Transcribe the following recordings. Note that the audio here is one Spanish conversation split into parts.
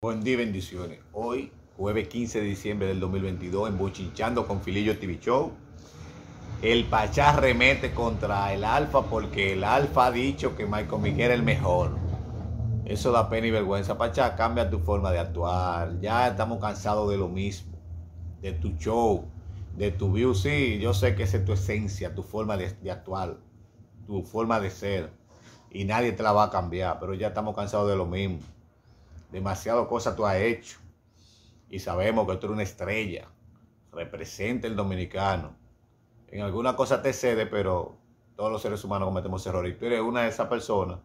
Buen día bendiciones. Hoy, jueves 15 de diciembre del 2022, en Buchinchando con Filillo TV Show. El Pachá remete contra el Alfa porque el Alfa ha dicho que Michael Miguel era el mejor. Eso da pena y vergüenza. Pachá, cambia tu forma de actuar. Ya estamos cansados de lo mismo. De tu show, de tu view. Sí, yo sé que esa es tu esencia, tu forma de actuar, tu forma de ser. Y nadie te la va a cambiar, pero ya estamos cansados de lo mismo. Demasiado cosas tú has hecho. Y sabemos que tú eres una estrella. Representa el dominicano. En alguna cosa te cede, pero todos los seres humanos cometemos errores. Y tú eres una de esas personas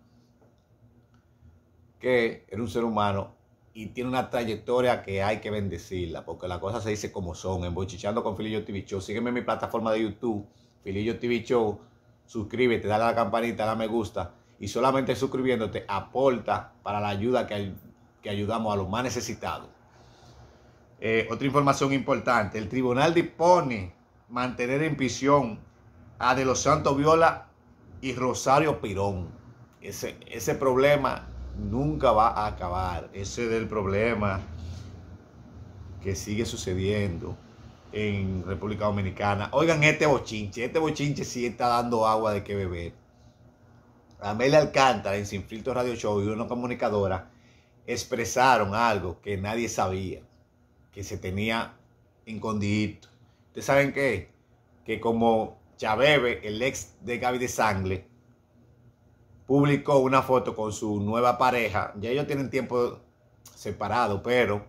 que eres un ser humano y tiene una trayectoria que hay que bendecirla, porque las cosas se dice como son, embochichando con Filillo TV Show. Sígueme en mi plataforma de YouTube, Filillo TV Show. Suscríbete, dale a la campanita, dale me gusta. Y solamente suscribiéndote aporta para la ayuda que hay que ayudamos a los más necesitados. Eh, otra información importante, el tribunal dispone mantener en prisión a De Los Santos Viola y Rosario Pirón. Ese, ese problema nunca va a acabar. Ese es el problema que sigue sucediendo en República Dominicana. Oigan este bochinche, este bochinche sí está dando agua de qué beber. Amelia Alcántara en Sin Filtro Radio Show y una comunicadora expresaron algo que nadie sabía, que se tenía escondido. ¿Ustedes saben qué? Que como Chabebe, el ex de Gaby de Sangle, publicó una foto con su nueva pareja, ya ellos tienen tiempo separado, pero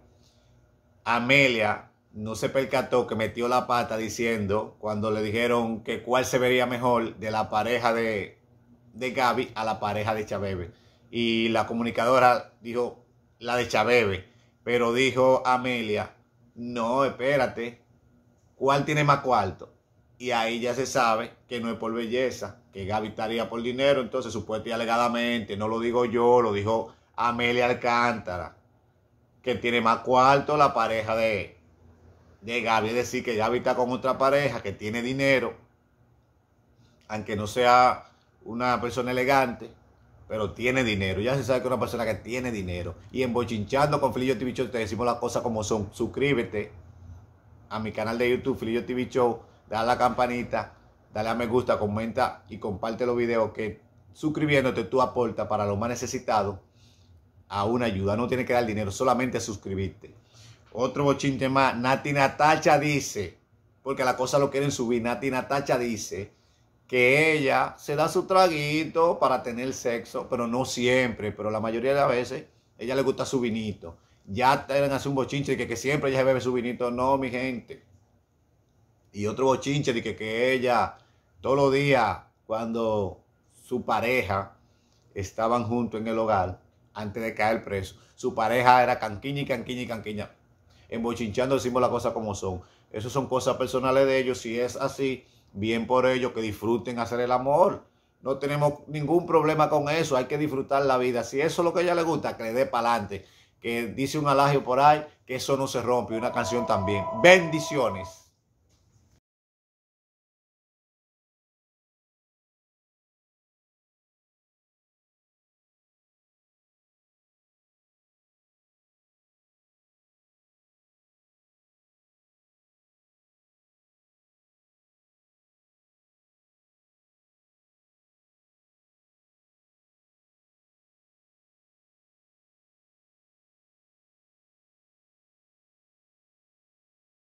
Amelia no se percató que metió la pata diciendo, cuando le dijeron que cuál se vería mejor de la pareja de, de Gaby a la pareja de Chabebe. Y la comunicadora dijo, la de Chabebe. Pero dijo Amelia, no, espérate, ¿cuál tiene más cuarto? Y ahí ya se sabe que no es por belleza, que Gaby estaría por dinero, entonces supuestamente y alegadamente, no lo digo yo, lo dijo Amelia Alcántara, que tiene más cuarto la pareja de, de Gaby, es decir, que ya habita con otra pareja que tiene dinero, aunque no sea una persona elegante, pero tiene dinero. Ya se sabe que es una persona que tiene dinero. Y en Bochinchando con Filillo TV Show te decimos las cosas como son. Suscríbete a mi canal de YouTube, Filillo TV Show. Dale a la campanita, dale a me gusta, comenta y comparte los videos que suscribiéndote tú aportas para los más necesitados a una ayuda. No tienes que dar dinero, solamente suscribirte. Otro bochinche más. Nati Natacha dice, porque la cosa lo quieren subir. Nati Natacha dice que ella se da su traguito para tener sexo, pero no siempre, pero la mayoría de las veces ella le gusta su vinito. Ya te hace un bochinche de que, siempre ella bebe su vinito, no, mi gente. Y otro bochinche de que, que ella todos los días cuando su pareja estaban juntos en el hogar, antes de caer preso, su pareja era canquiña y canquiña y canquiña. En bochinchando decimos las cosas como son. Esas son cosas personales de ellos. Si es así, bien por ello que disfruten hacer el amor. No tenemos ningún problema con eso, hay que disfrutar la vida. Si eso es lo que a ella le gusta, que le dé para adelante. Que dice un alagio por ahí, que eso no se rompe, una canción también. Bendiciones.